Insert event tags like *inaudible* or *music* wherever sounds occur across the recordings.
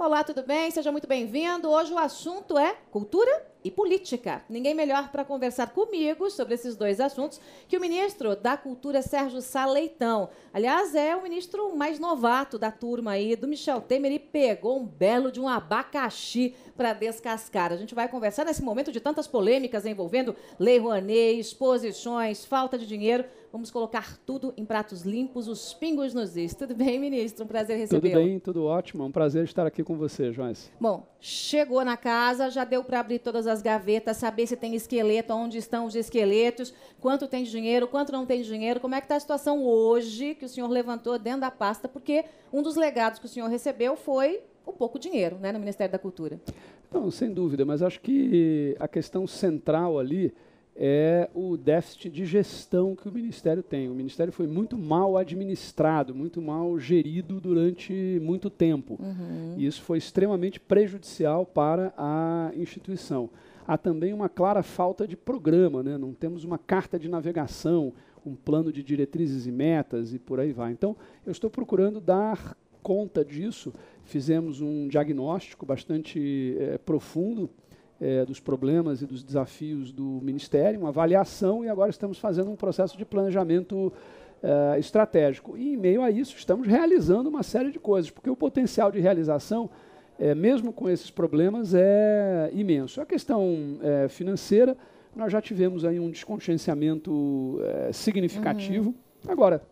Olá, tudo bem? Seja muito bem-vindo. Hoje o assunto é cultura e política. Ninguém melhor para conversar comigo sobre esses dois assuntos que o ministro da Cultura, Sérgio Saleitão. Aliás, é o ministro mais novato da turma aí do Michel Temer e pegou um belo de um abacaxi para descascar. A gente vai conversar nesse momento de tantas polêmicas envolvendo Lei Rouanet, exposições, falta de dinheiro. Vamos colocar tudo em pratos limpos, os pingos nos is. Tudo bem, ministro? Um prazer recebê-lo. Tudo bem, tudo ótimo. É um prazer estar aqui com você, Joyce. Bom, chegou na casa, já deu para abrir todas as gavetas, saber se tem esqueleto, onde estão os esqueletos, quanto tem dinheiro, quanto não tem dinheiro, como é que está a situação hoje que o senhor levantou dentro da pasta, porque um dos legados que o senhor recebeu foi o pouco dinheiro né, no Ministério da Cultura. Não, sem dúvida, mas acho que a questão central ali é o déficit de gestão que o Ministério tem. O Ministério foi muito mal administrado, muito mal gerido durante muito tempo. Uhum. E isso foi extremamente prejudicial para a instituição. Há também uma clara falta de programa, né? não temos uma carta de navegação, um plano de diretrizes e metas e por aí vai. Então, eu estou procurando dar conta disso. Fizemos um diagnóstico bastante é, profundo é, dos problemas e dos desafios do Ministério, uma avaliação, e agora estamos fazendo um processo de planejamento é, estratégico. E, em meio a isso, estamos realizando uma série de coisas, porque o potencial de realização, é, mesmo com esses problemas, é imenso. A questão é, financeira, nós já tivemos aí um desconscienciamento é, significativo. Uhum. Agora,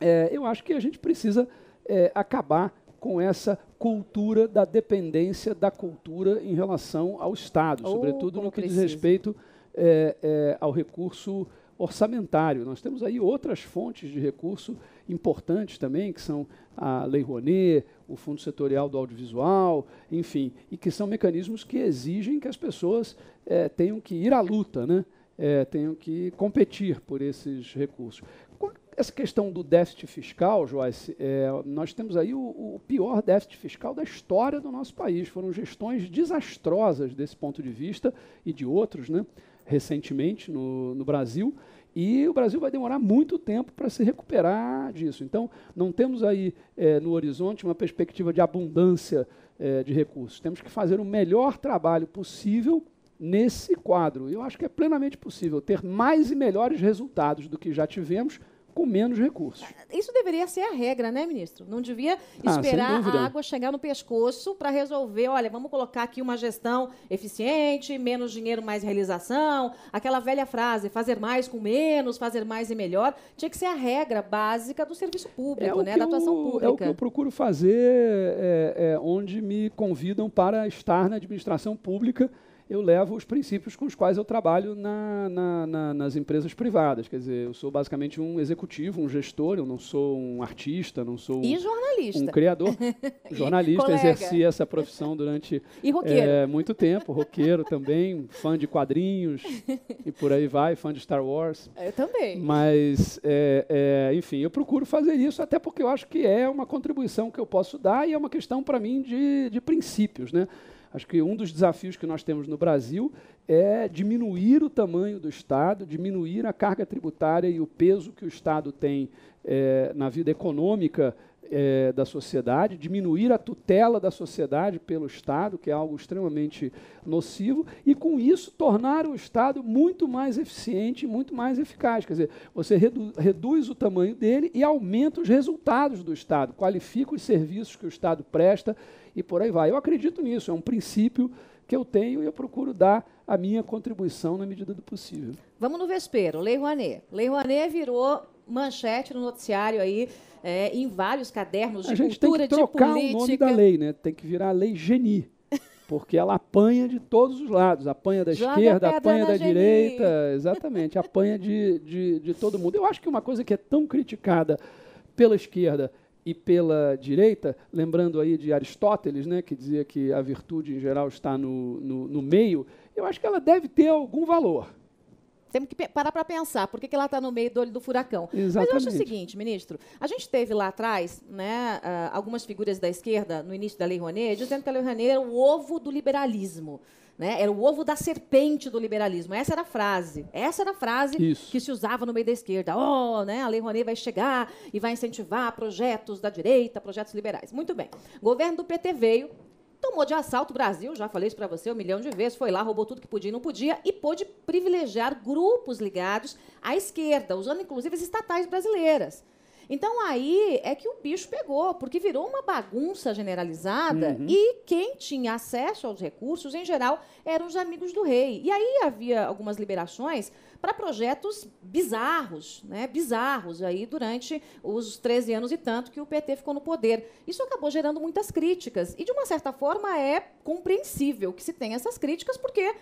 é, eu acho que a gente precisa acabar com essa cultura da dependência da cultura em relação ao Estado, oh, sobretudo no que precisa. diz respeito é, é, ao recurso orçamentário. Nós temos aí outras fontes de recurso importantes também, que são a Lei Rouanet, o Fundo Setorial do Audiovisual, enfim, e que são mecanismos que exigem que as pessoas é, tenham que ir à luta, né? É, tenham que competir por esses recursos. Com essa questão do déficit fiscal, Joyce, é, nós temos aí o, o, pior déficit fiscal da história do nosso país. Foram gestões desastrosas desse ponto de vista e de outros, né, recentemente no, no Brasil. E o Brasil vai demorar muito tempo para se recuperar disso. Então, não temos aí é, no horizonte uma perspectiva de abundância é, de recursos. Temos que fazer o melhor trabalho possível nesse quadro. Eu acho que é plenamente possível ter mais e melhores resultados do que já tivemos com menos recursos. Isso deveria ser a regra, né, ministro? Não devia ah, esperar ah, a água chegar no pescoço para resolver, olha, vamos colocar aqui uma gestão eficiente, menos dinheiro, mais realização, aquela velha frase, fazer mais com menos, fazer mais e melhor, tinha que ser a regra básica do serviço público, é né, da atuação eu, pública. É o que eu procuro fazer é, é, onde me convidam para estar na administração pública, eu levo os princípios com os quais eu trabalho na, na, na, nas empresas privadas. Quer dizer, eu sou basicamente um executivo, um gestor, eu não sou um artista, não sou e um, jornalista. um criador. *laughs* *laughs* jornalista, exerci essa profissão durante é, *laughs* muito tempo, roqueiro também, fã de quadrinhos e por aí vai, fã de Star Wars. Eu também. Mas, é, é, enfim, eu procuro fazer isso até porque eu acho que é uma contribuição que eu posso dar e é uma questão para mim de, de princípios, né? Acho que um dos desafios que nós temos no Brasil é diminuir o tamanho do Estado, diminuir a carga tributária e o peso que o Estado tem é, na vida econômica é, da sociedade, diminuir a tutela da sociedade pelo Estado, que é algo extremamente nocivo, e com isso tornar o Estado muito mais eficiente, muito mais eficaz. Quer dizer, você redu reduz o tamanho dele e aumenta os resultados do Estado, qualifica os serviços que o Estado presta e por aí vai. Eu acredito nisso, é um princípio que eu tenho e eu procuro dar a minha contribuição na medida do possível. Vamos no vespero, Lei Rouanet. Lei Rouanet virou manchete no noticiário aí, é, em vários cadernos de a gente cultura, tem que trocar o nome da lei, né? Tem que virar a Lei Geni, *laughs* porque ela apanha de todos os lados, apanha da Joga esquerda, apanha da Geni. direita, exatamente, apanha de, de, de todo mundo. Eu acho que uma coisa que é tão criticada pela esquerda e pela direita, lembrando aí de Aristóteles, né, que dizia que a virtude em geral está no, no, no meio, eu acho que ela deve ter algum valor. Temos que parar para pensar por que, que ela está no meio do olho do furacão. Exatamente. Mas eu acho o seguinte, ministro, a gente teve lá atrás né, ah, algumas figuras da esquerda, no início da Lei Rouanet, dizendo que a Lei Rouanet era o ovo do liberalismo. Né? Era o ovo da serpente do liberalismo. Essa era a frase. Essa era a frase Isso. que se usava no meio da esquerda. Oh, né? A Lei Rouanet vai chegar e vai incentivar projetos da direita, projetos liberais. Muito bem. O governo do PT veio, tomou de assalto o Brasil, já falei isso para você um milhão de vezes, foi lá, roubou tudo que podia e não podia, e pôde privilegiar grupos ligados à esquerda, usando inclusive as estatais brasileiras. Então aí é que o bicho pegou, porque virou uma bagunça generalizada uhum. e quem tinha acesso aos recursos, em geral, eram os amigos do rei. E aí havia algumas liberações para projetos bizarros, né? Bizarros aí durante os 13 anos e tanto que o PT ficou no poder. Isso acabou gerando muitas críticas e de uma certa forma é compreensível que se tenha essas críticas porque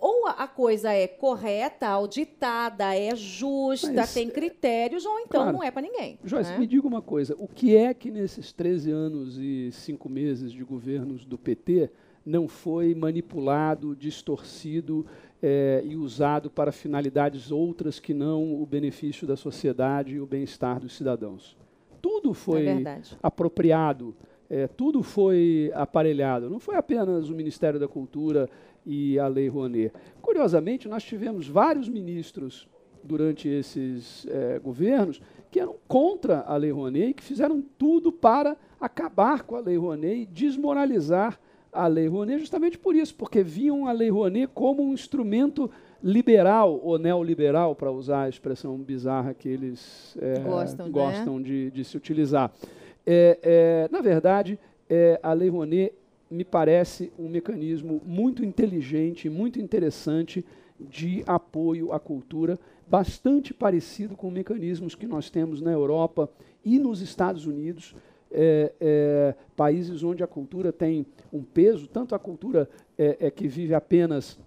ou a coisa é correta, auditada, é justa, Mas, tem é, critérios, ou então claro. não é para ninguém. Joyce, né? me diga uma coisa: o que é que nesses 13 anos e cinco meses de governos do PT não foi manipulado, distorcido é, e usado para finalidades outras que não o benefício da sociedade e o bem-estar dos cidadãos? Tudo foi é apropriado. É, tudo foi aparelhado. Não foi apenas o Ministério da Cultura e a Lei Rouanet. Curiosamente, nós tivemos vários ministros durante esses é, governos que eram contra a Lei Rouanet e que fizeram tudo para acabar com a Lei Rouanet e desmoralizar a Lei Rouanet justamente por isso, porque viam a Lei Rouanet como um instrumento liberal ou neoliberal, para usar a expressão bizarra que eles é, eh, gostam, gostam né? de, de, se utilizar. É, é, na verdade, a Lei Rouanet me parece um mecanismo muito inteligente, muito interessante de apoio à cultura, bastante parecido com mecanismos que nós temos na Europa e nos Estados Unidos, é, é, países onde a cultura tem um peso, tanto a cultura é, é que vive apenas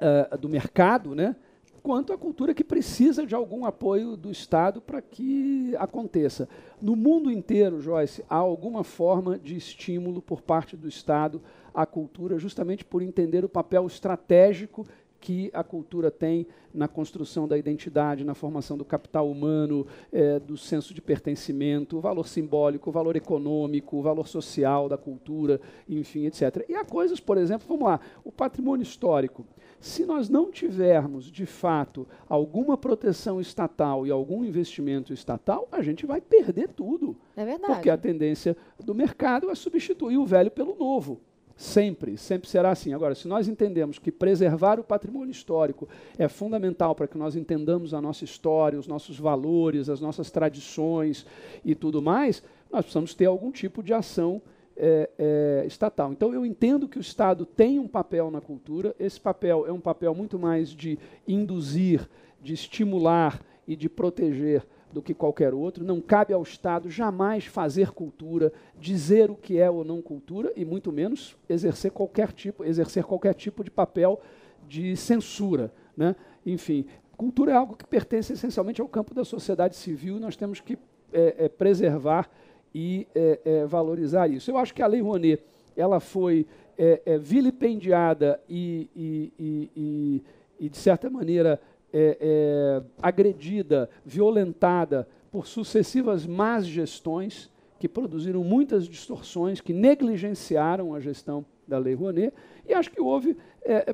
é, do mercado, né, quanto a cultura que precisa de algum apoio do Estado para que aconteça. No mundo inteiro, Joyce, há alguma forma de estímulo por parte do Estado à cultura, justamente por entender o papel estratégico que a cultura tem na construção da identidade, na formação do capital humano, é, do senso de pertencimento, o valor simbólico, o valor econômico, o valor social da cultura, enfim, etc. E há coisas, por exemplo, vamos lá, o patrimônio histórico. Se nós não tivermos, de fato, alguma proteção estatal e algum investimento estatal, a gente vai perder tudo. É verdade. Porque a tendência do mercado é substituir o velho pelo novo. Sempre, sempre será assim. Agora, se nós entendemos que preservar o patrimônio histórico é fundamental para que nós entendamos a nossa história, os nossos valores, as nossas tradições e tudo mais, nós precisamos ter algum tipo de ação é, é, estatal. Então, eu entendo que o Estado tem um papel na cultura, esse papel é um papel muito mais de induzir, de estimular e de proteger do que qualquer outro. Não cabe ao Estado jamais fazer cultura, dizer o que é ou não cultura e muito menos exercer qualquer tipo, exercer qualquer tipo de papel de censura, né? Enfim, cultura é algo que pertence essencialmente ao campo da sociedade civil. E nós temos que é, é preservar e é, é, valorizar isso. Eu acho que a Lei Rouanet ela foi é, é vilipendiada e, e, e, e, de certa maneira, é, é, agredida, violentada por sucessivas más gestões que produziram muitas distorções, que negligenciaram a gestão da Lei Rouanet. E acho que houve,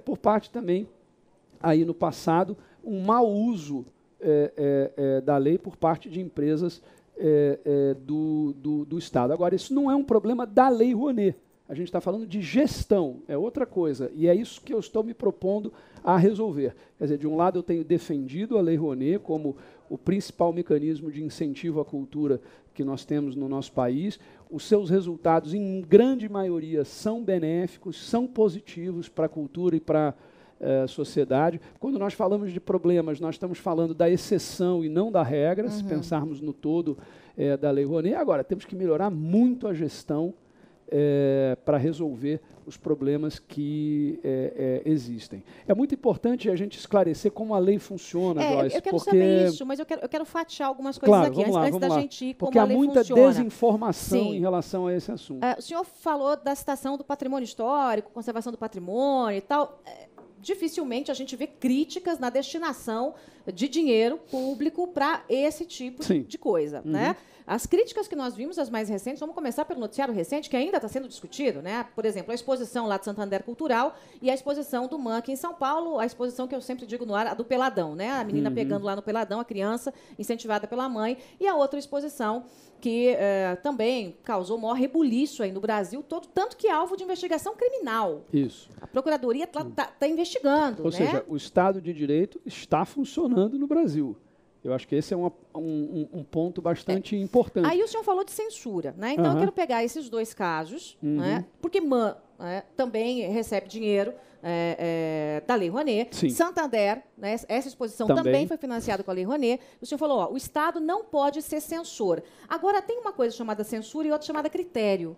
por parte também, aí no passado, um mau uso da lei por parte de empresas é, é, do, do, do, Estado. Agora, isso não é um problema da Lei Rouanet. A gente está falando de gestão, é outra coisa. E é isso que eu estou me propondo a resolver. Quer dizer, de um lado, eu tenho defendido a Lei Rouanet como o principal mecanismo de incentivo à cultura que nós temos no nosso país. Os seus resultados, em grande maioria, são benéficos, são positivos para a cultura e para a eh, sociedade. Quando nós falamos de problemas, nós estamos falando da exceção e não da regra, uhum. se pensarmos no todo eh, da Lei Rouanet. Agora, temos que melhorar muito a gestão eh, para resolver os problemas que é, é, existem. É muito importante a gente esclarecer como a lei funciona, é, Joyce. Eu quero porque... saber isso, mas eu quero, eu quero fatiar algumas coisas claro, aqui, antes, lá, antes da lá. gente ir Porque há muita funciona. desinformação Sim. em relação a esse assunto. É, o senhor falou da citação do patrimônio histórico, conservação do patrimônio e tal. É, dificilmente a gente vê críticas na destinação de dinheiro público para esse tipo Sim. de coisa, uhum. né? As críticas que nós vimos, as mais recentes, vamos começar pelo noticiário recente, que ainda está sendo discutido, né? Por exemplo, a exposição lá de Santander Cultural e a exposição do MANC em São Paulo, a exposição que eu sempre digo no ar, a do Peladão, né? A menina uhum. pegando lá no Peladão, a criança, incentivada pela mãe, e a outra exposição que eh, também causou maior rebuliço aí no Brasil todo, tanto que é alvo de investigação criminal. Isso. A Procuradoria está tá, tá investigando. Ou né? seja, o Estado de Direito está funcionando funcionando no Brasil. Eu acho que esse é uma, um, um, ponto bastante é. importante. Aí o senhor falou de censura, né? Então uhum. eu quero pegar esses dois casos, uhum. né? Porque Man né? também recebe dinheiro é, é, da Lei Rouanet. Sim. Santander, né? essa exposição também. também. foi financiada com a Lei Rouanet. O senhor falou, ó, o Estado não pode ser censor. Agora, tem uma coisa chamada censura e outra chamada critério.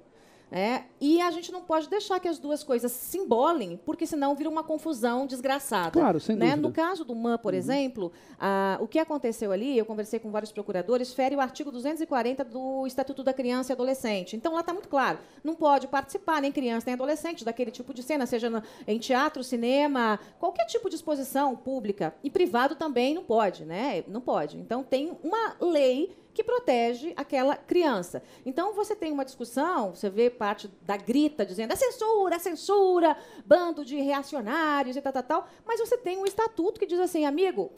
É, e a gente não pode deixar que as duas coisas se embolem, porque senão vira uma confusão desgraçada. Claro, sem né? dúvida. No caso do MAN, por uhum. exemplo, a, o que aconteceu ali, eu conversei com vários procuradores, fere o artigo 240 do Estatuto da Criança e Adolescente. Então, lá está muito claro, não pode participar nem criança nem adolescente daquele tipo de cena, seja no, em teatro, cinema, qualquer tipo de exposição pública. E privado também não pode, né? Não pode. Então, tem uma lei que protege aquela criança. Então você tem uma discussão, você vê parte da grita dizendo é censura, é censura, bando de reacionários e tal, tal, tal, mas você tem um estatuto que diz assim, amigo,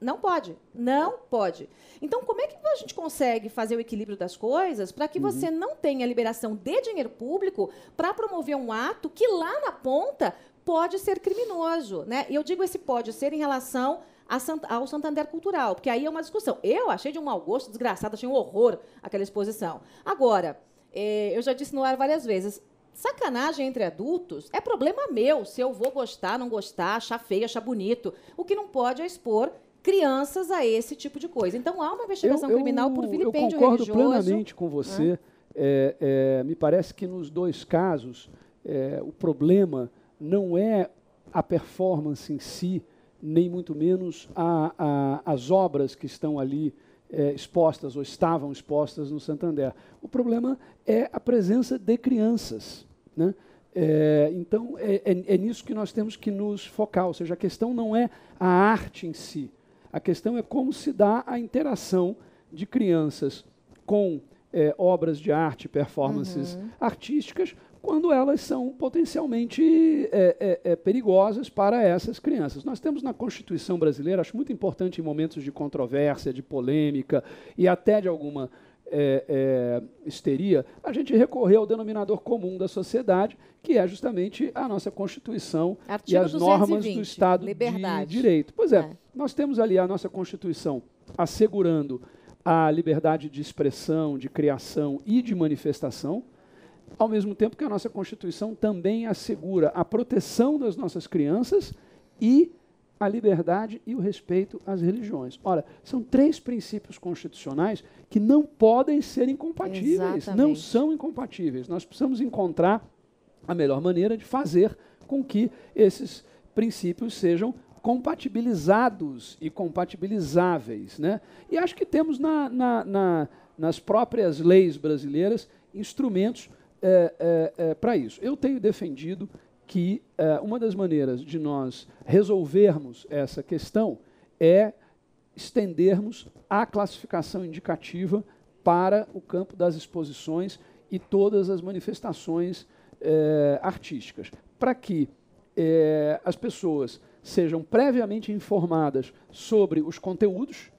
não pode, não pode. Então, como é que a gente consegue fazer o equilíbrio das coisas para que uhum. você não tenha liberação de dinheiro público para promover um ato que lá na ponta pode ser criminoso, né? E eu digo esse pode ser em relação ao Santander Cultural, porque aí é uma discussão. Eu achei de um mau gosto desgraçado, achei um horror aquela exposição. Agora, é, eu já disse no ar várias vezes, Sacanagem entre adultos é problema meu se eu vou gostar, não gostar, achar feio, achar bonito. O que não pode é expor crianças a esse tipo de coisa. Então há uma investigação eu, eu, criminal por vilipêndio religioso. Eu concordo plenamente com você. É, é, me parece que nos dois casos é, o problema não é a performance em si, nem muito menos a, a, as obras que estão ali é, expostas ou estavam expostas no Santander. O problema é a presença de crianças. Né? É, então, é, é, é, nisso que nós temos que nos focar, ou seja, a questão não é a arte em si, a questão é como se dá a interação de crianças com é, obras de arte, performances uhum. artísticas, quando elas são potencialmente é, é, é, perigosas para essas crianças. Nós temos na Constituição brasileira, acho muito importante em momentos de controvérsia, de polêmica e até de alguma é, é, histeria, a gente recorrer ao denominador comum da sociedade, que é justamente a nossa Constituição Artigo e as 220, normas do Estado liberdade. de Direito. Pois é, é, nós temos ali a nossa Constituição assegurando a liberdade de expressão, de criação e de manifestação ao mesmo tempo que a nossa Constituição também assegura a proteção das nossas crianças e a liberdade e o respeito às religiões. Ora, são três princípios constitucionais que não podem ser incompatíveis, Exatamente. não são incompatíveis. Nós precisamos encontrar a melhor maneira de fazer com que esses princípios sejam compatibilizados e compatibilizáveis. Né? E acho que temos na, na, na, nas próprias leis brasileiras instrumentos é, é, é para isso. Eu tenho defendido que é, uma das maneiras de nós resolvermos essa questão é estendermos a classificação indicativa para o campo das exposições e todas as manifestações é, artísticas, para que as pessoas sejam previamente informadas sobre os conteúdos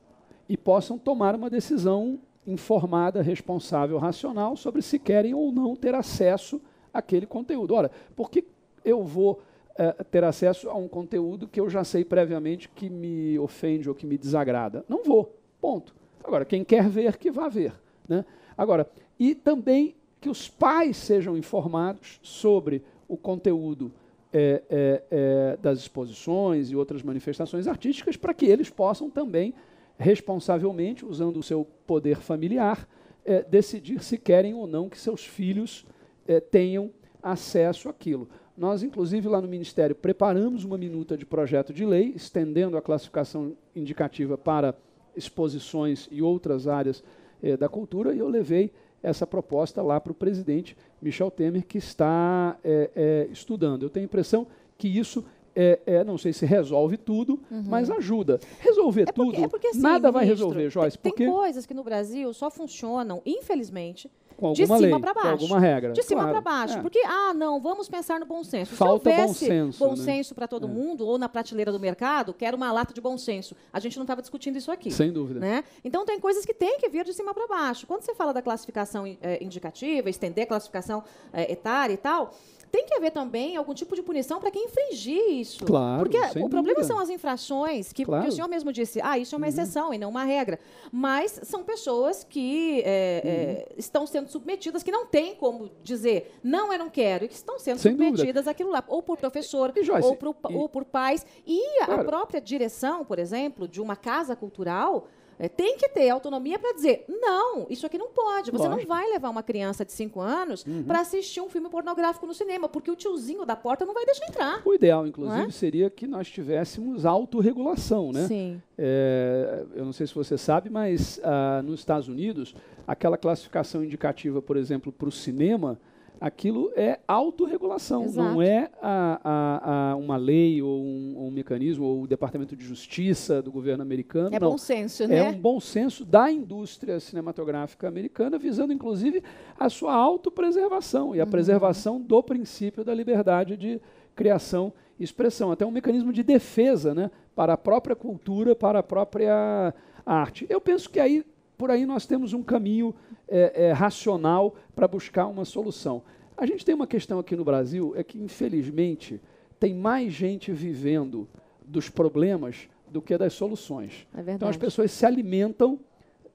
e possam tomar uma decisão informada, responsável, racional sobre se querem ou não ter acesso àquele conteúdo. Ora, por que eu vou é, ter acesso a um conteúdo que eu já sei previamente que me ofende ou que me desagrada? Não vou. Ponto. Agora, quem quer ver, que vá ver. Né? Agora, e também que os pais sejam informados sobre o conteúdo é, é, das exposições e outras manifestações artísticas para que eles possam também responsavelmente, usando o seu poder familiar, é, decidir se querem ou não que seus filhos é, tenham acesso àquilo. Nós, inclusive, lá no Ministério, preparamos uma minuta de projeto de lei, estendendo a classificação indicativa para exposições e outras áreas é, da cultura, e eu levei essa proposta lá para o presidente Michel Temer, que está é, é, estudando. Eu tenho a impressão que isso é, é, não sei se resolve tudo, uhum. mas ajuda. Resolver é porque, tudo, é porque, assim, nada ministro, vai resolver, Joyce. Tem, porque tem coisas que no Brasil só funcionam, infelizmente, de cima para baixo. alguma regra. De cima claro. para baixo. É. Porque, ah, não, vamos pensar no bom senso. Falta Se bom senso, bom né? senso para todo é. mundo, ou na prateleira do mercado, quero uma lata de bom senso. A gente não estava discutindo isso aqui. Sem dúvida. Né? Então, tem coisas que tem que vir de cima para baixo. Quando você fala da classificação é, indicativa, estender a classificação eh, etária e tal, tem que haver também algum tipo de punição para quem infringir isso. Claro. Porque o problema dúvida. são as infrações, que, claro. que, o senhor mesmo disse, ah, isso é uma uhum. exceção e não uma regra. Mas são pessoas que é, uhum. é, estão sendo submetidas, que não tem como dizer não, eu não quero, e que estão sendo Sem submetidas dúvida. àquilo lá, ou por professor, e, Joyce, ou, por, e, ou, por, pais. E claro. a própria direção, por exemplo, de uma casa cultural é, tem que ter autonomia para dizer, não, isso aqui não pode. Você Lógico. não vai levar uma criança de 5 anos uhum. para assistir um filme pornográfico no cinema, porque o tiozinho da porta não vai deixar entrar. O ideal, é? inclusive, é? seria que nós tivéssemos autorregulação, né? Sim. É, eu não sei se você sabe, mas ah, nos Estados Unidos, aquela classificação indicativa, por exemplo, para o cinema, aquilo é autorregulação, Exato. não é a, a, a uma lei ou um, ou um, mecanismo ou o Departamento de Justiça do governo americano. É não. bom senso, é né? É um bom senso da indústria cinematográfica americana, visando inclusive a sua autopreservação e a uhum. preservação do princípio da liberdade de criação e expressão. Até um mecanismo de defesa né, para a própria cultura, para a própria arte. Eu penso que aí por aí nós temos um caminho é, é, racional para buscar uma solução. A gente tem uma questão aqui no Brasil, é que, infelizmente, tem mais gente vivendo dos problemas do que das soluções. É então as pessoas se alimentam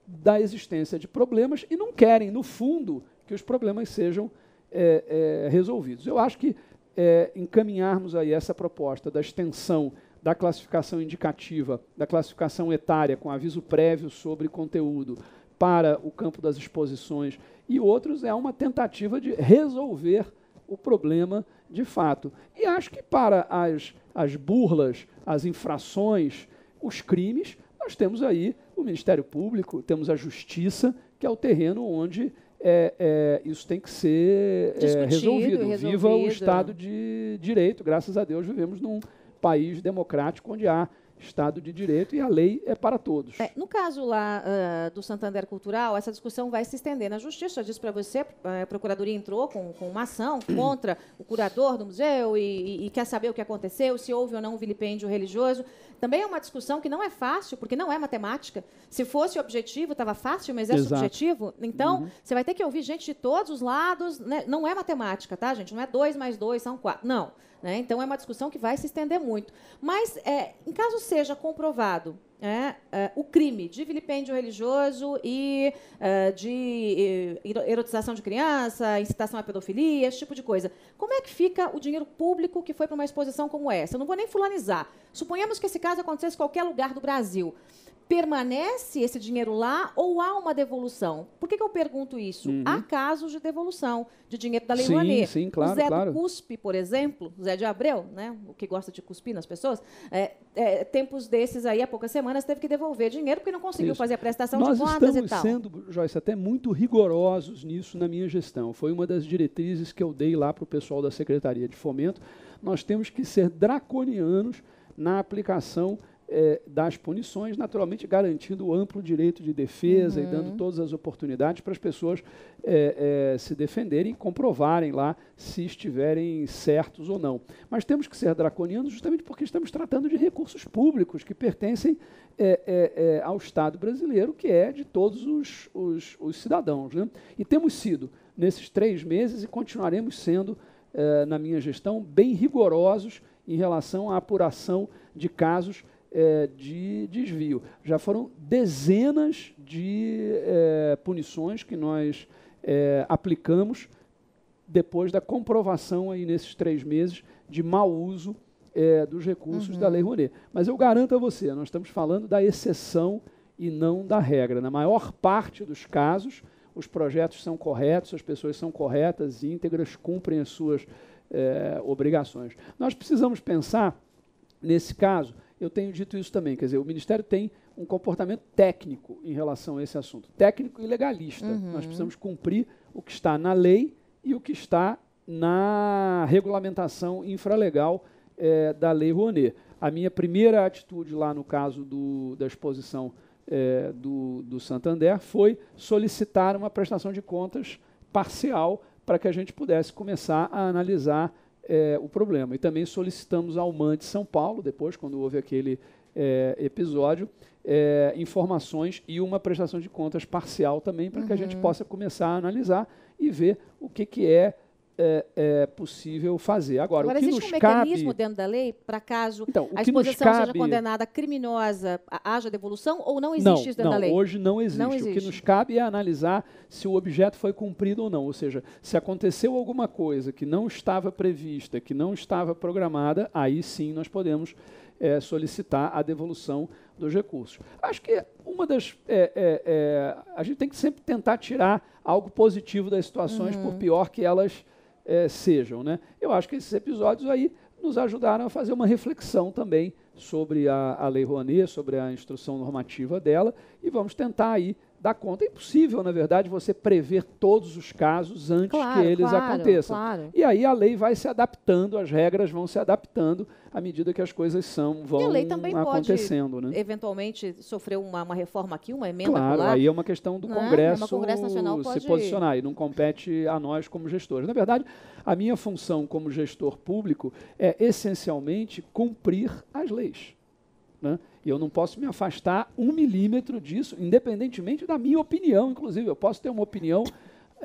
da existência de problemas e não querem, no fundo, que os problemas sejam é, é, resolvidos. Eu acho que é, encaminharmos aí essa proposta da extensão da classificação indicativa, da classificação etária, com aviso prévio sobre conteúdo para o campo das exposições, e outros é uma tentativa de resolver o problema de fato. E acho que para as, as burlas, as infrações, os crimes, nós temos aí o Ministério Público, temos a Justiça, que é o terreno onde é, é, isso tem que ser é, resolvido. resolvido. Viva o Estado de Direito. Graças a Deus vivemos num país democrático onde há Estado de Direito e a lei é para todos. É, no caso lá uh, do Santander Cultural, essa discussão vai se estender na Justiça. Eu disse para você, a Procuradoria entrou com, com uma ação *clears throat* contra o curador do museu e, e, e, quer saber o que aconteceu, se houve ou não um vilipêndio religioso. Também é uma discussão que não é fácil, porque não é matemática. Se fosse objetivo, estava fácil, mas é Exato. subjetivo. Então, uhum. você vai ter que ouvir gente de todos os lados. Né? Não é matemática, tá, gente? Não é dois mais dois, são quatro. Não. Né? Então, é uma discussão que vai se estender muito. Mas, é, em caso seja comprovado é, é, o crime de vilipêndio religioso e é, de erotização de criança, incitação à pedofilia, esse tipo de coisa. Como é que fica o dinheiro público que foi para uma exposição como essa? Eu não vou nem fulanizar. Suponhamos que esse caso acontecesse em qualquer lugar do Brasil permanece esse dinheiro lá ou há uma devolução? Por que, que eu pergunto isso? Uhum. Há casos de devolução de dinheiro da Lei sim, Rouanet. Sim, claro, o Zé claro. do Cuspe, por exemplo, Zé de Abreu, né, o que gosta de cuspir nas pessoas, é, é, tempos desses aí, há poucas semanas, teve que devolver dinheiro porque não conseguiu isso. fazer a prestação Nós de contas e tal. Nós estamos sendo, Joyce, até muito rigorosos nisso na minha gestão. Foi uma das diretrizes que eu dei lá para o pessoal da Secretaria de Fomento. Nós temos que ser draconianos na aplicação é, das punições, naturalmente garantindo o amplo direito de defesa uhum. e dando todas as oportunidades para as pessoas é, é, se defenderem e comprovarem lá se estiverem certos ou não. Mas temos que ser draconianos justamente porque estamos tratando de recursos públicos que pertencem é, é, é, ao Estado brasileiro, que é de todos os, os, os cidadãos. Né? E temos sido, nesses três meses, e continuaremos sendo, na minha gestão, bem rigorosos em relação à apuração de casos é, de desvio. Já foram dezenas de é, punições que nós é, aplicamos depois da comprovação aí nesses três meses de mau uso é, dos recursos uhum. da Lei Rouanet. Mas eu garanto a você, nós estamos falando da exceção e não da regra. Na maior parte dos casos, os projetos são corretos, as pessoas são corretas, íntegras, cumprem as suas é, obrigações. Nós precisamos pensar, nesse caso, eu tenho dito isso também. Quer dizer, o Ministério tem um comportamento técnico em relação a esse assunto, técnico e legalista. Uhum. Nós precisamos cumprir o que está na lei e o que está na regulamentação infralegal é, da Lei Rouanet. A minha primeira atitude lá no caso do, da exposição é, do, do Santander foi solicitar uma prestação de contas parcial para que a gente pudesse começar a analisar é, o problema. E também solicitamos ao MAN de São Paulo, depois, quando houve aquele é, episódio, é, informações e uma prestação de contas parcial também, para uhum. que a gente uhum. possa começar a analisar e ver o que, que é é, é possível fazer. Agora, Agora o que existe nos um mecanismo cabe... dentro da lei para caso então, a exposição cabe... seja condenada criminosa, haja devolução ou não existe não, isso dentro não, da lei? Hoje não existe. não existe. O que nos cabe é analisar se o objeto foi cumprido ou não. Ou seja, se aconteceu alguma coisa que não estava prevista, que não estava programada, aí sim nós podemos é, solicitar a devolução dos recursos. Acho que uma das. É, é, é a gente tem que sempre tentar tirar algo positivo das situações, uhum. por pior que elas é, sejam. Né? Eu acho que esses episódios aí nos ajudaram a fazer uma reflexão também sobre a, a Lei Rouanet, sobre a instrução normativa dela, e vamos tentar aí dá conta. É impossível, na verdade, você prever todos os casos antes claro, que eles claro, aconteçam. Claro. E aí a lei vai se adaptando, as regras vão se adaptando à medida que as coisas são, vão e a lei também acontecendo. Pode, né? Eventualmente sofrer uma, uma reforma aqui, uma emenda Claro, aí é uma questão do né? Congresso, Congresso Nacional pode... se posicionar e não compete a nós como gestores. Na verdade, a minha função como gestor público é essencialmente cumprir as leis. Né? E eu não posso me afastar um milímetro disso, independentemente da minha opinião, inclusive. Eu posso ter uma opinião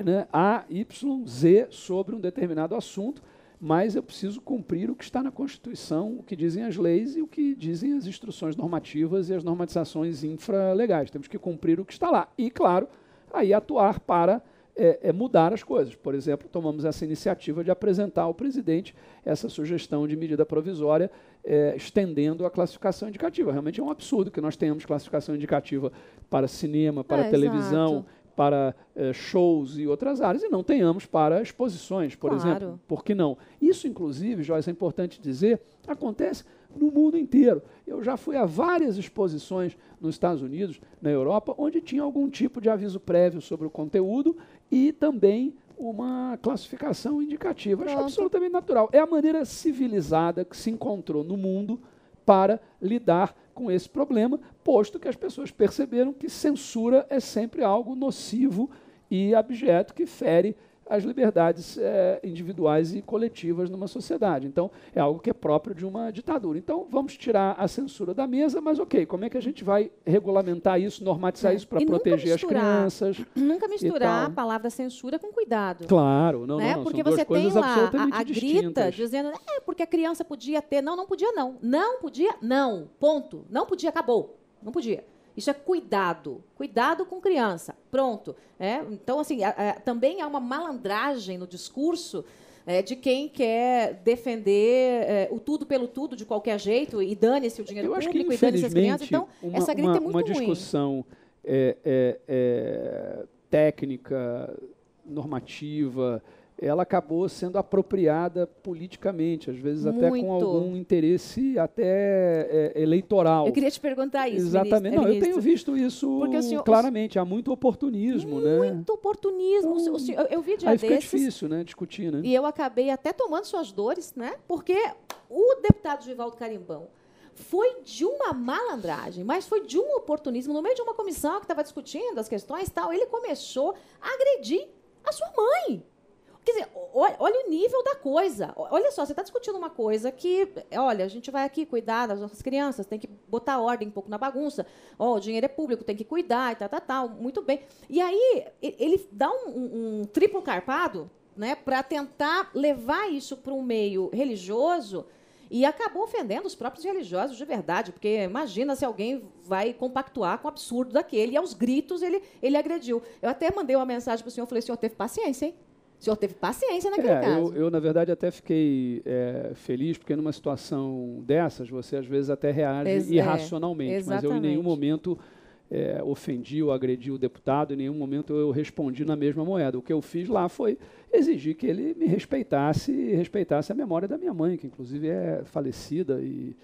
né, A, Y, Z sobre um determinado assunto, mas eu preciso cumprir o que está na Constituição, o que dizem as leis e o que dizem as instruções normativas e as normatizações infralegais. Temos que cumprir o que está lá. E, claro, aí atuar para é, é mudar as coisas. Por exemplo, tomamos essa iniciativa de apresentar ao presidente essa sugestão de medida provisória é, estendendo a classificação indicativa. Realmente é um absurdo que nós tenhamos classificação indicativa para cinema, para é, televisão, exato. para é, shows e outras áreas, e não tenhamos para exposições, por claro. exemplo. Por que não? Isso, inclusive, Joyce, é importante dizer, acontece no mundo inteiro. Eu já fui a várias exposições nos Estados Unidos, na Europa, onde tinha algum tipo de aviso prévio sobre o conteúdo e também uma classificação indicativa. Pronto. Acho absolutamente natural. É a maneira civilizada que se encontrou no mundo para lidar com esse problema, posto que as pessoas perceberam que censura é sempre algo nocivo e abjeto que fere as liberdades é, individuais e coletivas numa sociedade. Então, é algo que é próprio de uma ditadura. Então, vamos tirar a censura da mesa, mas ok, como é que a gente vai regulamentar isso, normatizar é. isso para proteger misturar, as crianças? *clears throat* Nunca misturar a palavra censura com cuidado. Claro, não, né? não, não Porque você tem lá a, a grita dizendo, é, porque a criança podia ter. Não, não podia, não. Não podia, não. Ponto. Não podia, acabou. Não podia. Isso é cuidado. Cuidado com criança. Pronto. É? Então, assim, a, a, também há uma malandragem no discurso é, de quem quer defender é, o tudo pelo tudo de qualquer jeito e dane-se o dinheiro Eu público acho que, e dane-se as crianças. Então, uma, essa grita é uma, é muito Uma discussão é, é, técnica, normativa, ela acabou sendo apropriada politicamente, às vezes Muito. até com algum interesse até é, eleitoral. Eu queria te perguntar isso. Exatamente. Ministro, Não, ministro. eu tenho visto isso claramente. Há muito oportunismo, muito né? Muito oportunismo. Então, senhor, eu, vi dia aí fica difícil, né, discutir, né? E eu acabei até tomando suas dores, né? Porque o deputado Givaldo Carimbão foi de uma malandragem, mas foi de um oportunismo. No meio de uma comissão que estava discutindo as questões tal, ele começou a agredir a sua mãe olha, o nível da coisa. Olha só, você está discutindo uma coisa que, olha, a gente vai aqui cuidar das nossas crianças, tem que botar ordem um pouco na bagunça. oh, o dinheiro é público, tem que cuidar e tal, tal, tal. Muito bem. E aí, ele dá um, um, um triplo carpado né, para tentar levar isso para um meio religioso e acabou ofendendo os próprios religiosos de verdade, porque imagina se alguém vai compactuar com o absurdo daquele, e aos gritos ele, ele agrediu. Eu até mandei uma mensagem para o senhor, falei, senhor, teve paciência, hein? O senhor teve paciência naquele é, caso. Eu, eu, na verdade, até fiquei é, feliz, porque numa situação dessas, você às vezes até reage Ex é, irracionalmente. É, mas eu, em nenhum momento, é, ofendi ou agredi o deputado, em nenhum momento eu respondi na mesma moeda. O que eu fiz lá foi exigir que ele me respeitasse e respeitasse a memória da minha mãe, que inclusive é falecida e,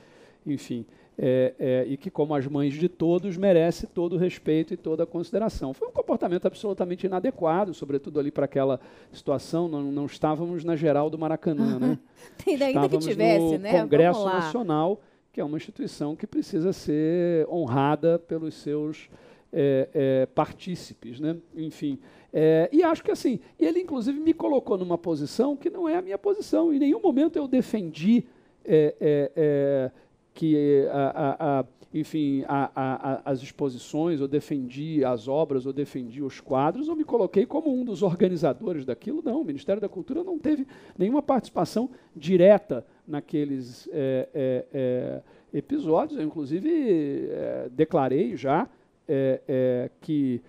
enfim é, é, e que, como as mães de todos, merece todo o respeito e toda a consideração. Foi um comportamento absolutamente inadequado, sobretudo ali para aquela situação. Não, não, estávamos na geral do Maracanã, né? *laughs* Ainda estávamos que tivesse, no né? Congresso Nacional, que é uma instituição que precisa ser honrada pelos seus é, é, partícipes, né? Enfim. É, e acho que assim, ele inclusive me colocou numa posição que não é a minha posição. Em nenhum momento eu defendi é, é, é que, a, a, a, enfim, as exposições, ou defendi as obras, ou defendi os quadros, ou me coloquei como um dos organizadores daquilo. Não, o Ministério da Cultura não teve nenhuma participação direta naqueles é, é, é, episódios. Eu, inclusive, é, declarei já é, é, que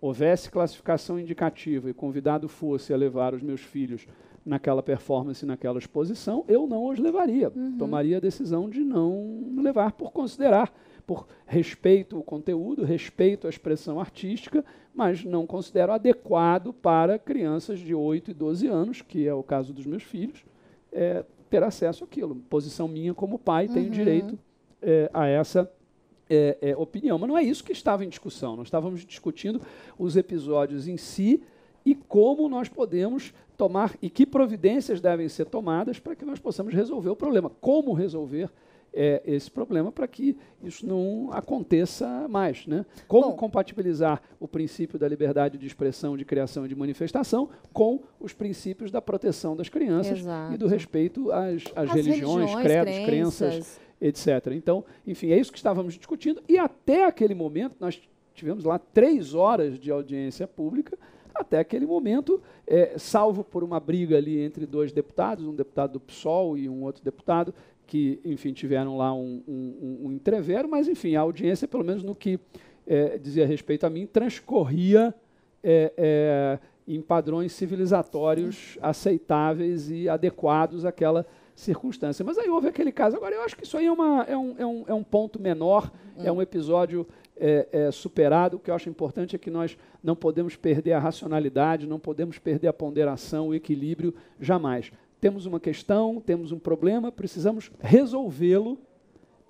houvesse classificação indicativa e convidado fosse a levar os meus filhos naquela performance, naquela exposição, eu não os levaria. Uhum. Tomaria a decisão de não levar por considerar, por respeito o conteúdo, respeito a expressão artística, mas não considero adequado para crianças de 8 e 12 anos, que é o caso dos meus filhos, é, ter acesso àquilo. Posição minha como pai, uhum. tenho direito é, a essa é, é, opinião. Mas não é isso que estava em discussão. Nós estávamos discutindo os episódios em si e como nós podemos tomar e que providências devem ser tomadas para que nós possamos resolver o problema. Como resolver é, esse problema para que isso não aconteça mais. Né? Como Bom, compatibilizar o princípio da liberdade de expressão, de criação e de manifestação com os princípios da proteção das crianças exato. e do respeito às, às religiões, religiões, credos, crenças. crenças, etc. Então, enfim, é isso que estávamos discutindo e até aquele momento nós tivemos lá três horas de audiência pública até aquele momento, é, salvo por uma briga ali entre dois deputados, um deputado do PSOL e um outro deputado, que, enfim, tiveram lá um, um, um entrevero, mas, enfim, a audiência, pelo menos no que é, dizia respeito a mim, transcorria é, é, em padrões civilizatórios aceitáveis e adequados àquela circunstância. Mas aí houve aquele caso. Agora, eu acho que isso aí é, uma, é, um, é, um, é um ponto menor, é hum. é um episódio é, é, superado. O que eu acho importante é que nós não podemos perder a racionalidade, não podemos perder a ponderação, o equilíbrio, jamais. Temos uma questão, temos um problema, precisamos resolvê-lo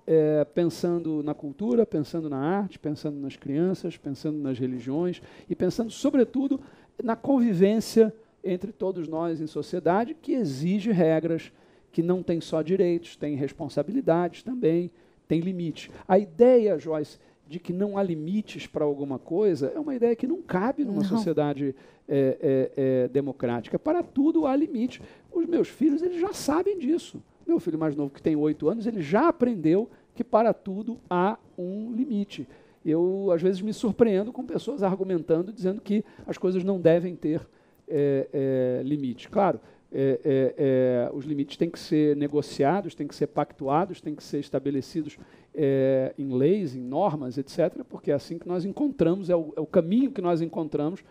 é, pensando na cultura, pensando na arte, pensando nas crianças, pensando nas religiões e pensando, sobretudo, na convivência entre todos nós em sociedade, que exige regras, que não tem só direitos, tem responsabilidades também, tem limite. A ideia, Joyce, de que não há limites para alguma coisa é uma ideia que não cabe numa não. sociedade é, é, é, democrática. Para tudo há limite. Os meus filhos eles já sabem disso. Meu filho mais novo, que tem oito anos, ele já aprendeu que para tudo há um limite. Eu, às vezes, me surpreendo com pessoas argumentando, dizendo que as coisas não devem ter é, é, limite. Claro, é, é, é, os limites têm que ser negociados, têm que ser pactuados, têm que ser estabelecidos é, em leis, em normas, etc., porque é assim que nós encontramos, é o, é o caminho que nós encontramos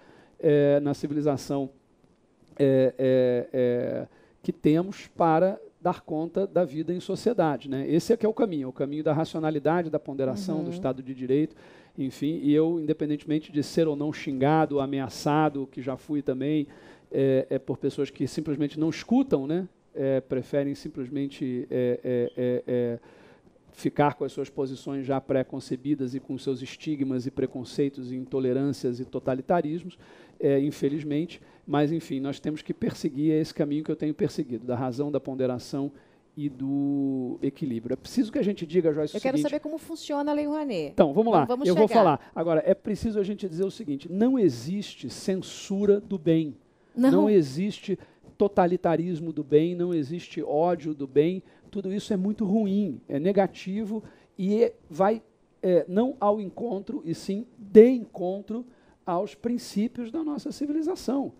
na civilização que temos para dar conta da vida em sociedade. Né? Esse é que é o caminho, o caminho da racionalidade, da ponderação, uhum. do Estado de Direito, enfim. E eu, independentemente de ser ou não xingado, ameaçado, que já fui também, é, é por pessoas que simplesmente não escutam, né? É, preferem simplesmente é, é, é, é, ficar com as suas posições já pré-concebidas e com seus estigmas e preconceitos e intolerâncias e totalitarismos, infelizmente. Mas, enfim, nós temos que perseguir esse caminho que eu tenho perseguido, da razão, da ponderação e do equilíbrio. É preciso que a gente diga, Joyce, Eu quero seguinte, saber como funciona a Lei Rouanet. Então, vamos lá. Então, vamos eu chegar. vou falar. Agora, é preciso a gente dizer o seguinte, não existe censura do bem. Não. não existe totalitarismo do bem, não existe ódio do bem. Tudo isso é muito ruim, é negativo e é, vai é, não ao encontro, e sim de encontro aos princípios da nossa civilização.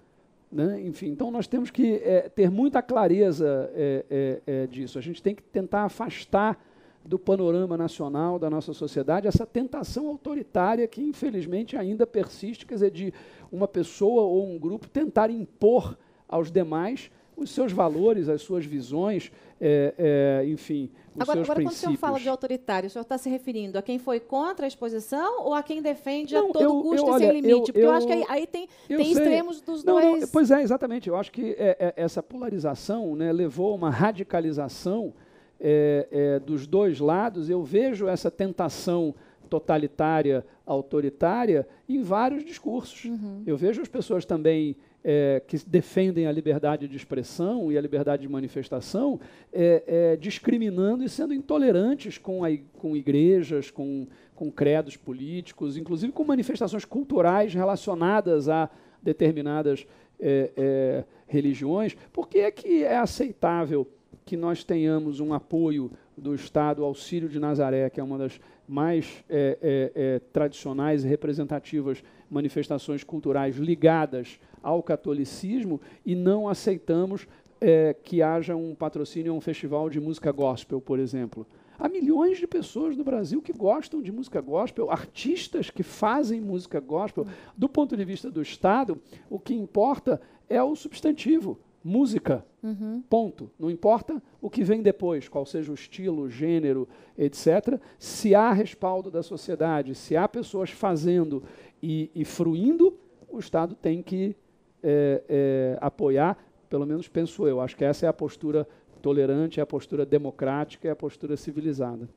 Né? Enfim, então nós temos que é, ter muita clareza é, é, é disso. A gente tem que tentar afastar do panorama nacional da nossa sociedade, essa tentação autoritária que, infelizmente, ainda persiste, quer dizer, de uma pessoa ou um grupo tentar impor aos demais os seus valores, as suas visões, é, é, enfim, os agora, seus agora, princípios. Agora, quando o senhor fala de autoritário, o senhor está se referindo a quem foi contra a exposição ou a quem defende não, a todo eu, custo eu, olha, e sem limite? Eu, Porque eu, acho que aí, aí tem, tem extremos dos não, dois. Não, pois é, exatamente. Eu acho que é, é, essa polarização né, levou a uma radicalização é, é, dos dois lados, eu vejo essa tentação totalitária, autoritária, em vários discursos. Uhum. Eu vejo as pessoas também é, que defendem a liberdade de expressão e a liberdade de manifestação é, é, discriminando e sendo intolerantes com, a, com igrejas, com, com credos políticos, inclusive com manifestações culturais relacionadas a determinadas é, religiões. Por que é que é aceitável que nós tenhamos um apoio do Estado, Auxílio de Nazaré, que é uma das mais é, é, é tradicionais e representativas manifestações culturais ligadas ao catolicismo, e não aceitamos é, que haja um patrocínio a um festival de música gospel, por exemplo. Há milhões de pessoas no Brasil que gostam de música gospel, artistas que fazem música gospel. Do ponto de vista do Estado, o que importa é o substantivo música. Uhum. Ponto. Não importa o que vem depois, qual seja o estilo, o gênero, etc. Se há respaldo da sociedade, se há pessoas fazendo e, e fruindo, o Estado tem que é, é, apoiar, pelo menos penso eu. Acho que essa é a postura tolerante, é a postura democrática, é a postura civilizada.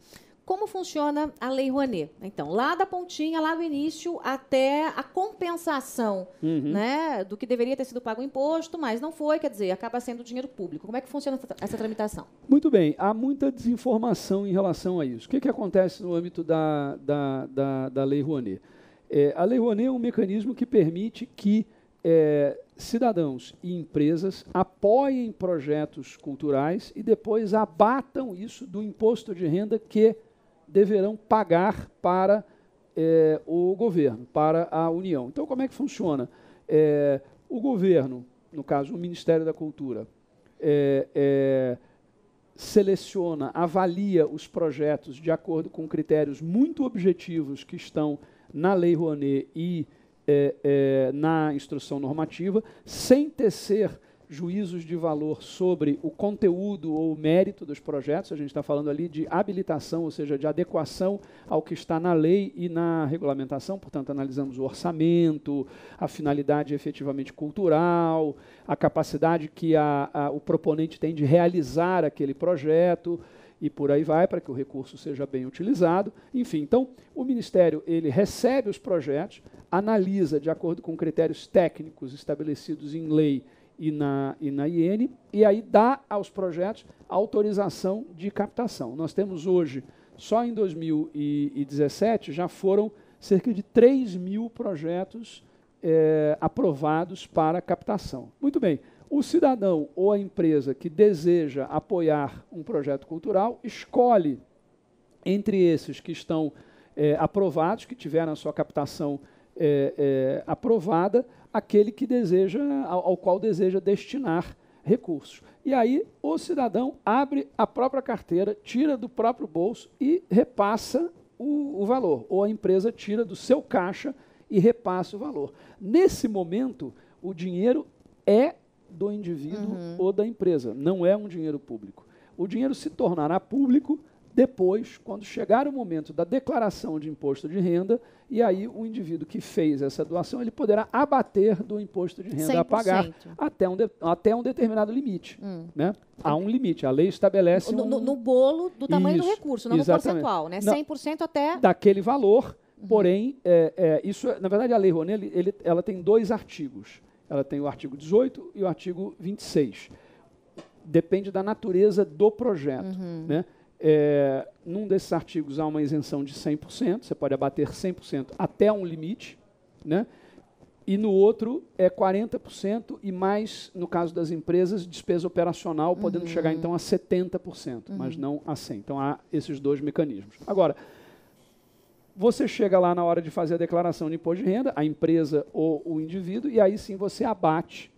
Como funciona a Lei Rouanet? Então, lá da pontinha, lá do início, até a compensação uhum. né, do que deveria ter sido pago o imposto, mas não foi, quer dizer, acaba sendo dinheiro público. Como é que funciona essa tramitação? Muito bem, há muita desinformação em relação a isso. O que, que acontece no âmbito da, da, da, da Lei Rouanet? É, a Lei Rouanet é um mecanismo que permite que é, cidadãos e empresas apoiem projetos culturais e depois abatam isso do imposto de renda que deverão pagar para é, o governo, para a União. Então, como é que funciona? É, o governo, no caso o Ministério da Cultura, é, é seleciona, avalia os projetos de acordo com critérios muito objetivos que estão na Lei Rouanet e é, é, na instrução normativa, sem tecer juízos de valor sobre o conteúdo ou o mérito dos projetos, a gente está falando ali de habilitação, ou seja, de adequação ao que está na lei e na regulamentação, portanto, analisamos o orçamento, a finalidade efetivamente cultural, a capacidade que a, a, o proponente tem de realizar aquele projeto e por aí vai, para que o recurso seja bem utilizado. Enfim, então, o Ministério ele recebe os projetos, analisa de acordo com critérios técnicos estabelecidos em lei e na, e na IN, e aí dá aos projetos autorização de captação. Nós temos hoje, só em 2017, já foram cerca de 3 mil projetos é, aprovados para captação. Muito bem, o cidadão ou a empresa que deseja apoiar um projeto cultural escolhe entre esses que estão é, aprovados, que tiveram a sua captação é, aprovada, aquele que deseja, ao, ao qual deseja destinar recursos. E aí o cidadão abre a própria carteira, tira do próprio bolso e repassa o, o, valor, ou a empresa tira do seu caixa e repassa o valor. Nesse momento, o dinheiro é do indivíduo uhum. ou da empresa, não é um dinheiro público. O dinheiro se tornará público depois, quando chegar o momento da declaração de imposto de renda, e aí o indivíduo que fez essa doação, ele poderá abater do imposto de renda 100%. a pagar até um, de, até um determinado limite. Hum. Né? Há um limite, a lei estabelece No, um... no, no bolo do tamanho isso, do recurso, não exatamente. no percentual, né? 100% até... Daquele valor, uhum. porém, é, é, isso, é, na verdade, a lei Rouanet, ele, ele, ela tem dois artigos. Ela tem o artigo 18 e o artigo 26. Depende da natureza do projeto, uhum. né? É, num desses artigos há uma isenção de 100%, você pode abater 100% até um limite, né? e no outro é 40% e mais, no caso das empresas, despesa operacional, uhum. podendo chegar então a 70%, uhum. mas não a 100%. Então há esses dois mecanismos. Agora, você chega lá na hora de fazer a declaração de imposto de renda, a empresa ou o indivíduo, e aí sim você abate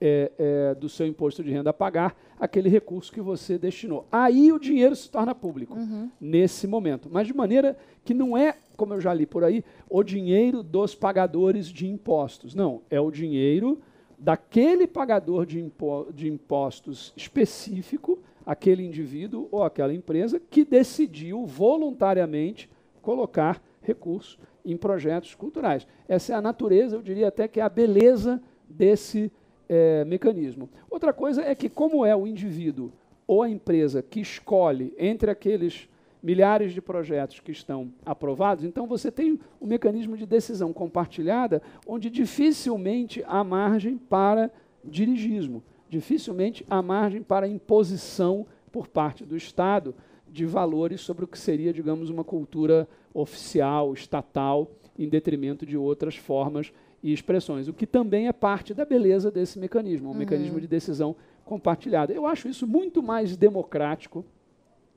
é, é, do seu imposto de renda a pagar aquele recurso que você destinou. Aí o dinheiro se torna público, uhum. nesse momento. Mas de maneira que não é, como eu já li por aí, o dinheiro dos pagadores de impostos. Não, é o dinheiro daquele pagador de, impo de impostos específico, aquele indivíduo ou aquela empresa que decidiu voluntariamente colocar recurso em projetos culturais. Essa é a natureza, eu diria até que é a beleza desse é, mecanismo. Outra coisa é que, como é o indivíduo ou a empresa que escolhe entre aqueles milhares de projetos que estão aprovados, então você tem o mecanismo de decisão compartilhada, onde dificilmente há margem para dirigismo, dificilmente há margem para imposição por parte do Estado de valores sobre o que seria, digamos, uma cultura oficial, estatal, em detrimento de outras formas e expressões, o que também é parte da beleza desse mecanismo, um uhum. mecanismo de decisão compartilhada. Eu acho isso muito mais democrático,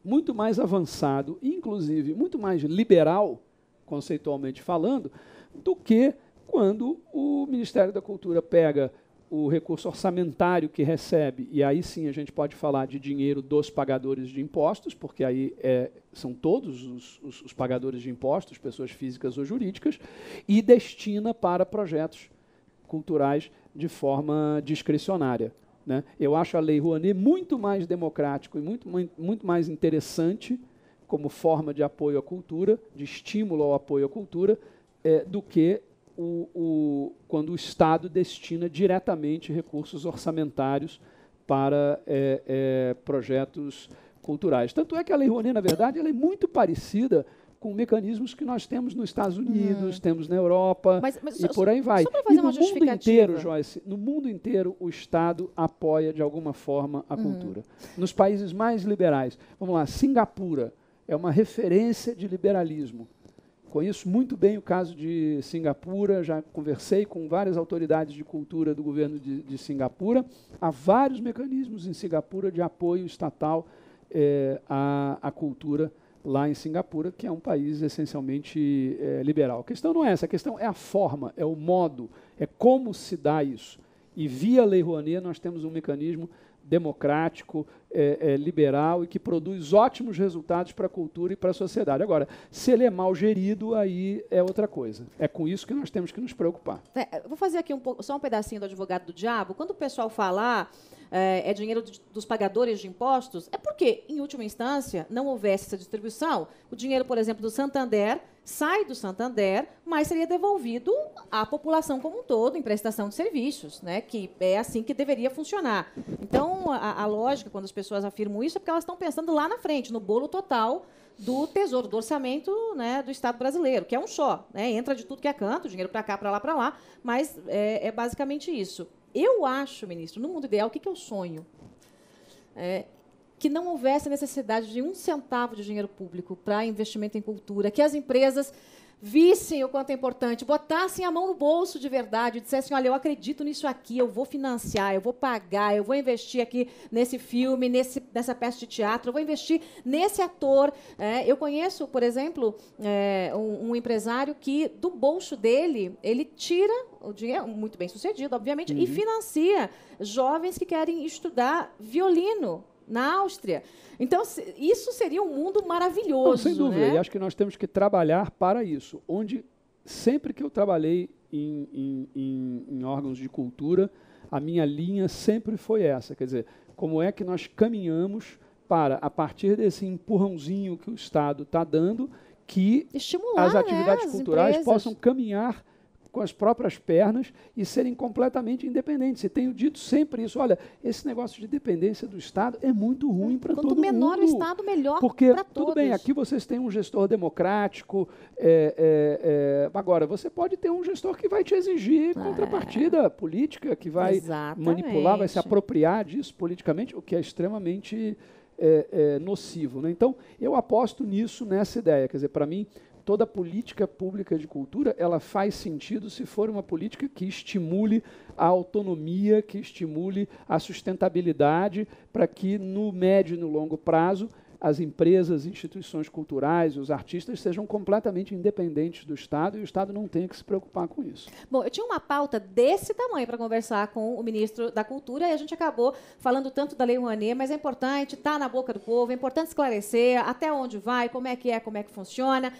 muito mais avançado, inclusive muito mais liberal, conceitualmente falando, do que quando o Ministério da Cultura pega o recurso orçamentário que recebe, e aí sim a gente pode falar de dinheiro dos pagadores de impostos, porque aí é, são todos os, os, os, pagadores de impostos, pessoas físicas ou jurídicas, e destina para projetos culturais de forma discricionária. Né? Eu acho a Lei Rouanet muito mais democrático e muito, muito, mais interessante como forma de apoio à cultura, de estímulo ao apoio à cultura, é, do que o, o, quando o Estado destina diretamente recursos orçamentários para é, é, projetos culturais. Tanto é que a Lei Rouanet, na verdade, ela é muito parecida com mecanismos que nós temos nos Estados hum. Unidos, hum. temos na Europa mas, mas e só, por aí vai. Só fazer e no mundo inteiro, Joyce, no mundo inteiro o Estado apoia de alguma forma a hum. cultura. Nos países mais liberais, vamos lá, Singapura é uma referência de liberalismo. Conheço muito bem o caso de Singapura, já conversei com várias autoridades de cultura do governo de, de Singapura. Há vários mecanismos em Singapura de apoio estatal é, à, à, cultura lá em Singapura, que é um país essencialmente é, liberal. A questão não é essa, a questão é a forma, é o modo, é como se dá isso. E via Lei Rouanet nós temos um mecanismo democrático, é, é, liberal e que produz ótimos resultados para a cultura e para a sociedade. Agora, se ele é mal gerido, aí é outra coisa. É com isso que nós temos que nos preocupar. É, vou fazer aqui um pouco, só um pedacinho do advogado do diabo. Quando o pessoal falar é, é dinheiro dos pagadores de impostos, é porque, em última instância, não houvesse essa distribuição. O dinheiro, por exemplo, do Santander sai do Santander, mas seria devolvido à população como um todo em prestação de serviços, né? que é assim que deveria funcionar. Então, a, a lógica, quando as pessoas afirmam isso, é porque elas estão pensando lá na frente, no bolo total do tesouro, do orçamento né, do Estado brasileiro, que é um só. Né? Entra de tudo que é canto, dinheiro para cá, para lá, para lá, mas é, é, basicamente isso. Eu acho, ministro, no mundo ideal, o que, que eu sonho? É, que não houvesse necessidade de um centavo de dinheiro público para investimento em cultura, que as empresas vissem o quanto é importante, botassem a mão no bolso de verdade, dissessem: olha, eu acredito nisso aqui, eu vou financiar, eu vou pagar, eu vou investir aqui nesse filme, nesse, nessa peça de teatro, eu vou investir nesse ator. É, eu conheço, por exemplo, é, um, um, empresário que do bolso dele ele tira o dinheiro, muito bem sucedido, obviamente, uhum. e financia jovens que querem estudar violino na Áustria. Então, isso seria um mundo maravilhoso. Não, sem dúvida, né? e acho que nós temos que trabalhar para isso. Onde sempre que eu trabalhei em, em, em, em órgãos de cultura, a minha linha sempre foi essa. Quer dizer, como é que nós caminhamos para, a partir desse empurrãozinho que o Estado está dando, que Estimular, as atividades né, culturais possam caminhar com as próprias pernas e serem completamente independentes. E tenho dito sempre isso. Olha, esse negócio de dependência do Estado é muito ruim para todo mundo. Quanto menor o Estado, melhor Porque, tudo bem, aqui vocês têm um gestor democrático. É, é, é, agora, você pode ter um gestor que vai te exigir é. contrapartida política, que vai Exatamente. manipular, vai se apropriar disso politicamente, o que é extremamente é, é, nocivo. Né? Então, eu aposto nisso, nessa ideia. Quer dizer, para mim toda política pública de cultura ela faz sentido se for uma política que estimule a autonomia, que estimule a sustentabilidade, para que no médio e no longo prazo as empresas, instituições culturais, os artistas sejam completamente independentes do Estado e o Estado não tenha que se preocupar com isso. Bom, eu tinha uma pauta desse tamanho para conversar com o ministro da Cultura e a gente acabou falando tanto da Lei Rouanet, mas é importante está tá na boca do povo, é importante esclarecer até onde vai, como é que é, como é que funciona.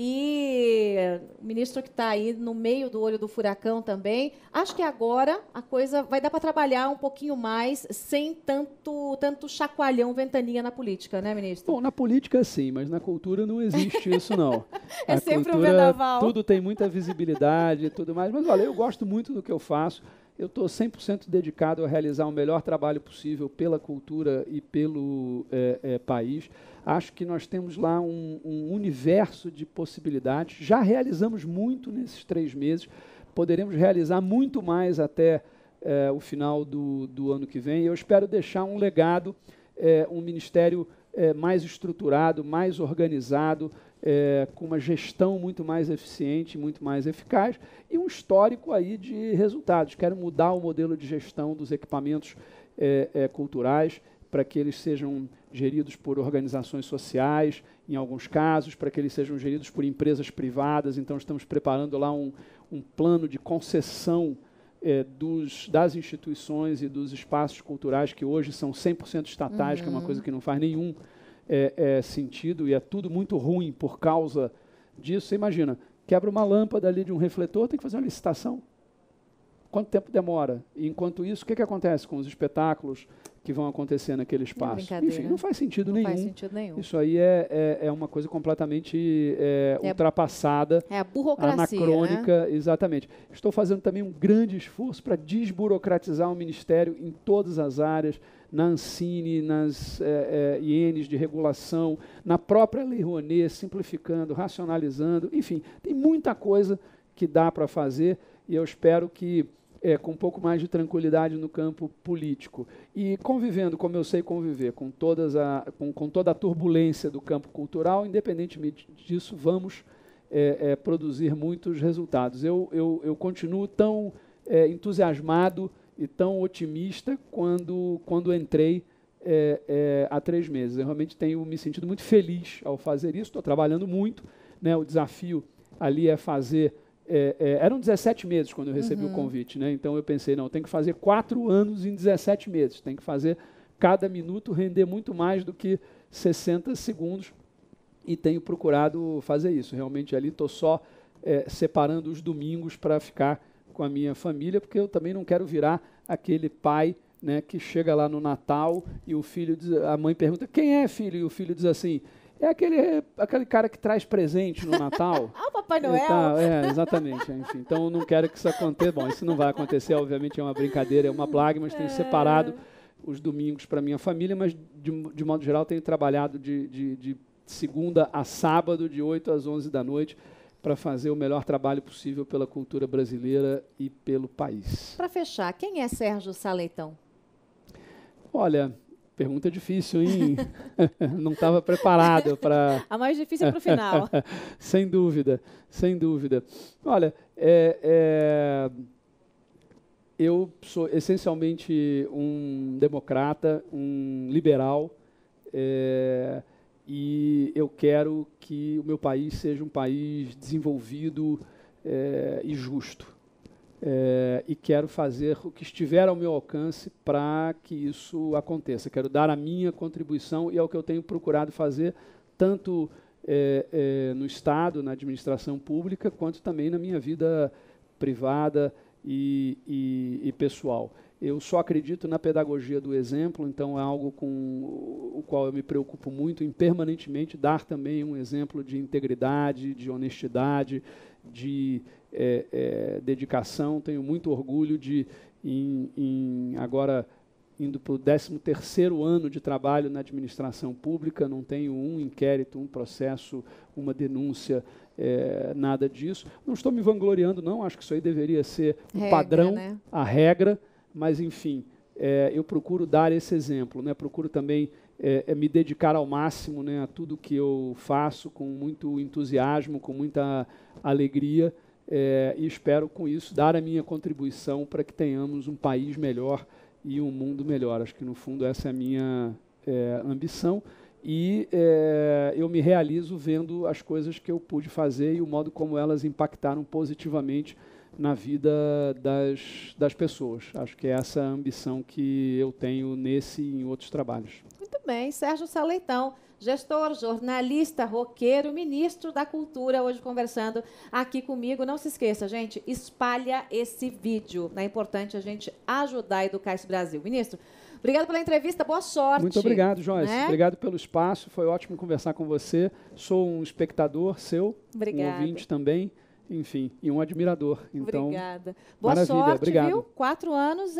E o ministro que está aí no meio do olho do furacão também. Acho que agora a coisa vai dar para trabalhar um pouquinho mais sem tanto, tanto chacoalhão, ventaninha na política, né, ministro? Bom, na política sim, mas na cultura não existe *laughs* isso, não. é a sempre cultura, um vendaval. Tudo tem muita visibilidade e tudo mais. Mas olha, eu gosto muito do que eu faço eu estou 100% dedicado a realizar o melhor trabalho possível pela cultura e pelo é, é, país. Acho que nós temos lá um, um universo de possibilidades. Já realizamos muito nesses três meses, poderemos realizar muito mais até é, o final do, do, ano que vem. Eu espero deixar um legado, é, um ministério é, mais estruturado, mais organizado, é, com uma gestão muito mais eficiente, muito mais eficaz, e um histórico aí de resultados. Quero mudar o modelo de gestão dos equipamentos é, é, culturais para que eles sejam geridos por organizações sociais, em alguns casos, para que eles sejam geridos por empresas privadas. Então, estamos preparando lá um, um plano de concessão é, dos, das instituições e dos espaços culturais que hoje são 100% estatais, uhum. que é uma uhum. coisa que não faz nenhum sentido é, é sentido e é tudo muito ruim por causa disso. Você imagina, quebra uma lâmpada ali de um refletor, tem que fazer uma licitação. Quanto tempo demora? E enquanto isso, o que, que acontece com os espetáculos que vão acontecer naquele é espaço? Não Enfim, não faz sentido, não nenhum. faz sentido nenhum. Isso aí é, é, é uma coisa completamente é, é ultrapassada. É a burocracia. Né? Anacrônica, né? exatamente. Estou fazendo também um grande esforço para desburocratizar o Ministério em todas as áreas na Ancine, nas é, eh, é, eh, IENs de regulação, na própria Lei Rouanet, simplificando, racionalizando, enfim, tem muita coisa que dá para fazer e eu espero que é, com um pouco mais de tranquilidade no campo político e convivendo como eu sei conviver com todas a com, com toda a turbulência do campo cultural independentemente disso vamos é, é, produzir muitos resultados eu, eu, eu continuo tão entusiasmado e tão otimista quando, quando entrei é, é, há três meses. Eu realmente tenho me sentido muito feliz ao fazer isso, estou trabalhando muito. Né? O desafio ali é fazer. É, é eram 17 meses quando eu recebi uhum. o convite, né? então eu pensei: não, tem que fazer quatro anos em 17 meses, tem que fazer cada minuto render muito mais do que 60 segundos e tenho procurado fazer isso. Realmente ali estou só é, separando os domingos para ficar com a minha família, porque eu também não quero virar aquele pai né, que chega lá no Natal e o filho diz, a mãe pergunta quem é filho e o filho diz assim é aquele, aquele cara que traz presente no Natal. *laughs* ah, o Papai Noel. Tá, é, exatamente. É, enfim, então eu não quero que isso aconteça. Bom, isso não vai acontecer, obviamente é uma brincadeira, é uma blague, mas é. tenho separado os domingos para minha família, mas de, de modo geral tenho trabalhado de, de, de segunda a sábado, de 8 às 11 da noite para fazer o melhor trabalho possível pela cultura brasileira e pelo país. Para fechar, quem é Sérgio Saleitão? Olha, pergunta difícil, hein? *laughs* Não estava preparado para. *laughs* A mais difícil é para o final. *laughs* sem dúvida, sem dúvida. Olha, é, é... eu sou essencialmente um democrata, um liberal. É e eu quero que o meu país seja um país desenvolvido é, e justo. É, e quero fazer o que estiver ao meu alcance para que isso aconteça. Quero dar a minha contribuição e é o que eu tenho procurado fazer, tanto é, no Estado, na administração pública, quanto também na minha vida privada e, e, e pessoal. Eu só acredito na pedagogia do exemplo, então é algo com o qual eu me preocupo muito em permanentemente dar também um exemplo de integridade, de honestidade, de é, é, dedicação. Tenho muito orgulho de, em, em agora indo para o 13 ano de trabalho na administração pública, não tenho um inquérito, um processo, uma denúncia, é, nada disso. Não estou me vangloriando, não, acho que isso aí deveria ser regra, o padrão, né? a regra, mas enfim, é, eu procuro dar esse exemplo, né? procuro também é, é, me dedicar ao máximo né, a tudo que eu faço com muito entusiasmo, com muita alegria, é, e espero com isso dar a minha contribuição para que tenhamos um país melhor e um mundo melhor. Acho que no fundo essa é a minha é, ambição e é, eu me realizo vendo as coisas que eu pude fazer e o modo como elas impactaram positivamente na vida das, das pessoas. Acho que é essa a ambição que eu tenho nesse e em outros trabalhos. Muito bem. Sérgio Saleitão, gestor, jornalista, roqueiro, ministro da Cultura, hoje conversando aqui comigo. Não se esqueça, gente, espalha esse vídeo. É importante a gente ajudar a educar esse Brasil. Ministro, Obrigado pela entrevista, boa sorte. Muito obrigado, Joyce. Né? Obrigado pelo espaço, foi ótimo conversar com você. Sou um espectador seu, Obrigada. um ouvinte também enfim, e um admirador. Então, Obrigada. Boa sorte, obrigado. viu? Quatro anos